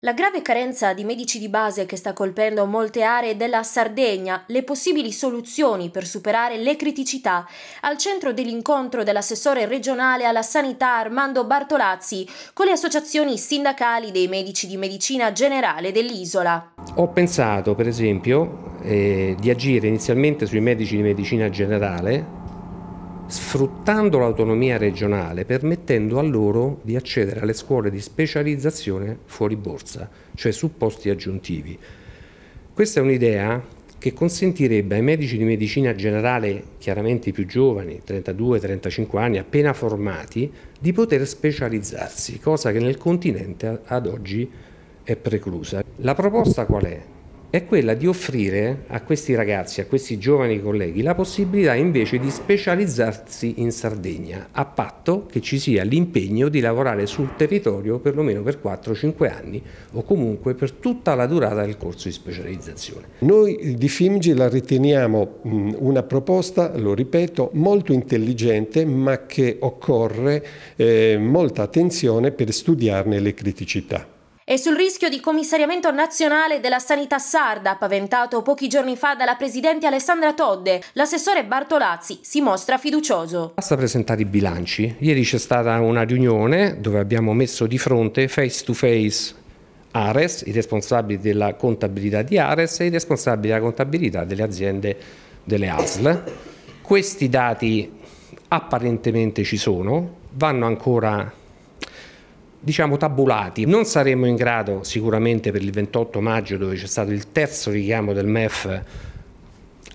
La grave carenza di medici di base che sta colpendo molte aree della Sardegna, le possibili soluzioni per superare le criticità, al centro dell'incontro dell'assessore regionale alla sanità Armando Bartolazzi con le associazioni sindacali dei medici di medicina generale dell'isola. Ho pensato per esempio eh, di agire inizialmente sui medici di medicina generale sfruttando l'autonomia regionale, permettendo a loro di accedere alle scuole di specializzazione fuori borsa, cioè su posti aggiuntivi. Questa è un'idea che consentirebbe ai medici di medicina generale, chiaramente i più giovani, 32-35 anni, appena formati, di poter specializzarsi, cosa che nel continente ad oggi è preclusa. La proposta qual è? è quella di offrire a questi ragazzi, a questi giovani colleghi, la possibilità invece di specializzarsi in Sardegna, a patto che ci sia l'impegno di lavorare sul territorio perlomeno per 4-5 anni o comunque per tutta la durata del corso di specializzazione. Noi di FIMGI la riteniamo una proposta, lo ripeto, molto intelligente ma che occorre eh, molta attenzione per studiarne le criticità e sul rischio di commissariamento nazionale della sanità sarda, paventato pochi giorni fa dalla Presidente Alessandra Todde, l'assessore Bartolazzi si mostra fiducioso. Basta presentare i bilanci. Ieri c'è stata una riunione dove abbiamo messo di fronte face to face Ares, i responsabili della contabilità di Ares e i responsabili della contabilità delle aziende delle ASL. Questi dati apparentemente ci sono, vanno ancora diciamo tabulati. Non saremo in grado sicuramente per il 28 maggio dove c'è stato il terzo richiamo del MEF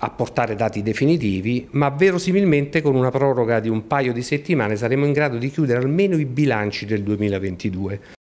a portare dati definitivi, ma verosimilmente con una proroga di un paio di settimane saremo in grado di chiudere almeno i bilanci del 2022.